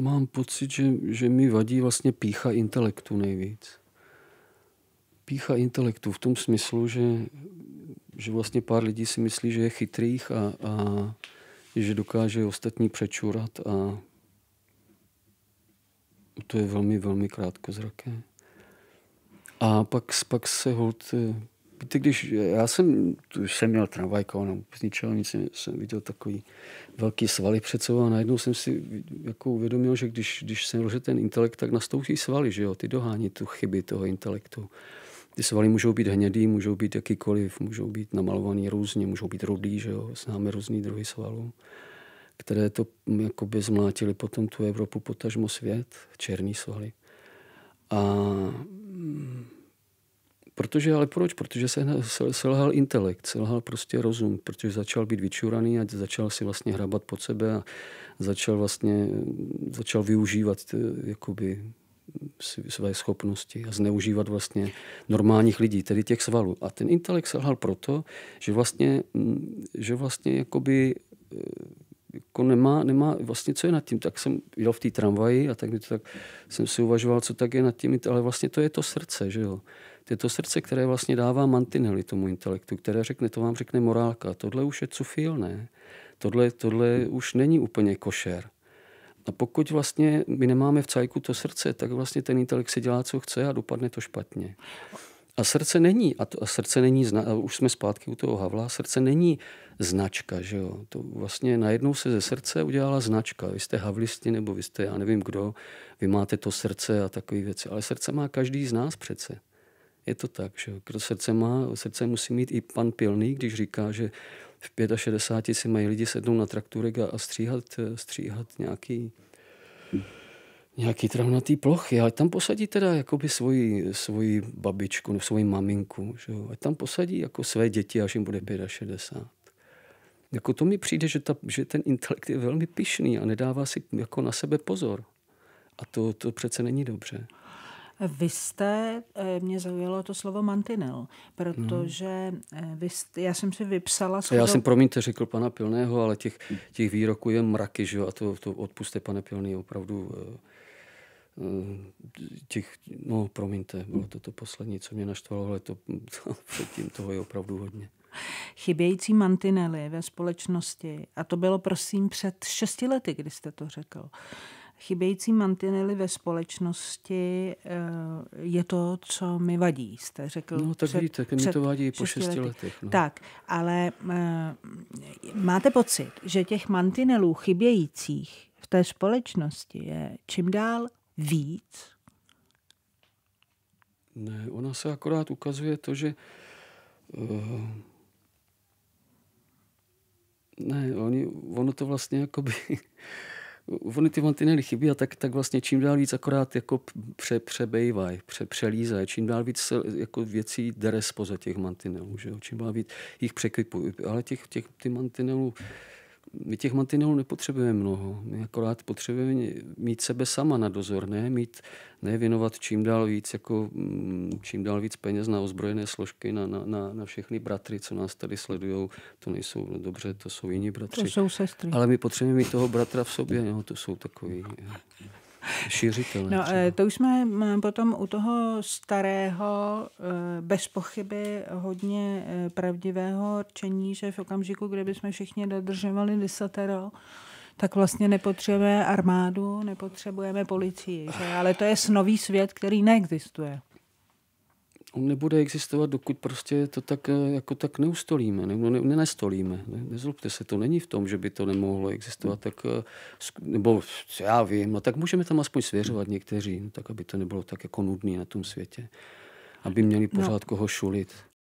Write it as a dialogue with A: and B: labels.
A: mám pocit, že, že mi vadí vlastně pícha intelektu nejvíc. Pícha intelektu v tom smyslu, že, že vlastně pár lidí si myslí, že je chytrých a, a že dokáže ostatní přečurat a to je velmi, velmi krátkozraké. A pak, pak se hold víte, když já jsem, tu jsem měl tramvajkou, no, z ničeho nic jsem viděl takový velký svaly před sebou a najednou jsem si jako uvědomil, že když, když jsem rože ten intelekt, tak nastoupí svaly, že jo, ty dohání tu chyby toho intelektu. Ty svaly můžou být hnědý, můžou být jakýkoliv, můžou být namalovaný různě, můžou být rudý, že jo, známe různý druhy svalů které to mm, jako by zmlátili potom tu Evropu, potažmo svět, černý svaly. A Protože, ale proč? Protože se, selhal intelekt, selhal prostě rozum, protože začal být vyčuraný a začal si vlastně hrabat pod sebe a začal vlastně, začal využívat eh, jakoby své schopnosti a zneužívat vlastně normálních lidí, tedy těch svalů. A ten intelekt selhal proto, že vlastně, mm, že vlastně jakoby eh, jako nemá, nemá, vlastně co je nad tím. Tak jsem jel v té tramvaji a tak, tak jsem si uvažoval, co tak je nad tím, ale vlastně to je to srdce, že jo je to srdce, které vlastně dává mantinely tomu intelektu, které řekne, to vám řekne morálka, tohle už je cufil, ne? Tohle, tohle už není úplně košer. A pokud vlastně my nemáme v cajku to srdce, tak vlastně ten intelekt si dělá, co chce a dopadne to špatně. A srdce není, a, to, a srdce není, zna, a už jsme zpátky u toho Havla, srdce není značka, že jo. To vlastně najednou se ze srdce udělala značka. Vy jste havlisti, nebo vy jste, já nevím kdo, vy máte to srdce a takové věci. Ale srdce má každý z nás přece je to tak, že kdo srdce má, srdce musí mít i pan Pilný, když říká, že v 65 si mají lidi sednout na trakturek a, a stříhat, eh, stříhat nějaký nějaký travnatý plochy, ale tam posadí teda jakoby svoji, svoji babičku, nebo svoji maminku, že jo? Ať tam posadí jako své děti, až jim bude 65. Jako to mi přijde, že, ta, že ten intelekt je velmi pišný a nedává si jako na sebe pozor. A to, to přece není dobře.
B: Vy jste, eh, mě zaujalo to slovo mantinel, protože eh, vy jste, já jsem si vypsala... Schodou... Já jsem,
A: promiňte, řekl pana Pilného, ale těch, těch výroků je mraky, že jo? a to, to odpuste, pane Pilný, opravdu eh, těch, no promiňte, bylo to to poslední, co mě naštvalo, ale to, to předtím toho je opravdu hodně
B: chybějící mantinely ve společnosti, a to bylo prosím před šesti lety, kdy jste to řekl, Chybějící mantinely ve společnosti eh, je to, co mi vadí, jste řekl. No tak před, víte, mi to vadí po šesti letech. letech no. Tak, ale eh, máte pocit, že těch mantinelů chybějících v té společnosti je čím dál víc?
A: Ne, ona se akorát ukazuje to, že uh, ne, oni, ono to vlastně jakoby ony ty mantinely chybí a tak, tak vlastně čím dál víc akorát jako pře, přebejvají, pře, přelízají, čím dál víc se, jako věcí dere spoza těch mantinelů, že jo? čím dál víc jich překvipují. ale těch, těch, ty mantinelů my těch mantinelů nepotřebujeme mnoho. My akorát potřebujeme mít sebe sama na dozor, ne, mít, ne věnovat čím dál víc, jako, mm, čím dál víc peněz na ozbrojené složky, na, na, na, na všechny bratry, co nás tady sledují. To nejsou no dobře, to jsou jiní bratři. To jsou sestry. Ale my potřebujeme mít toho bratra v sobě, no, to jsou takový. Jo. Šířitele. No,
B: eh, to už jsme mm, potom u toho starého, eh, bez pochyby hodně eh, pravdivého rčení, že v okamžiku, kde bychom všichni dodržovali desatero, tak vlastně nepotřebujeme armádu, nepotřebujeme policii. Že? Ale to je snový svět, který neexistuje
A: on nebude existovat, dokud prostě to tak, eh, jako tak neustolíme, nebo no, ne, nenestolíme. Ne, nezlobte se, to není v tom, že by to nemohlo existovat, hmm. tak, eh, nebo já vím, no tak můžeme tam aspoň svěřovat hmm. někteří, no, tak aby to nebylo tak jako nudné na tom světě, aby hmm. měli no. pořád no. koho šulit.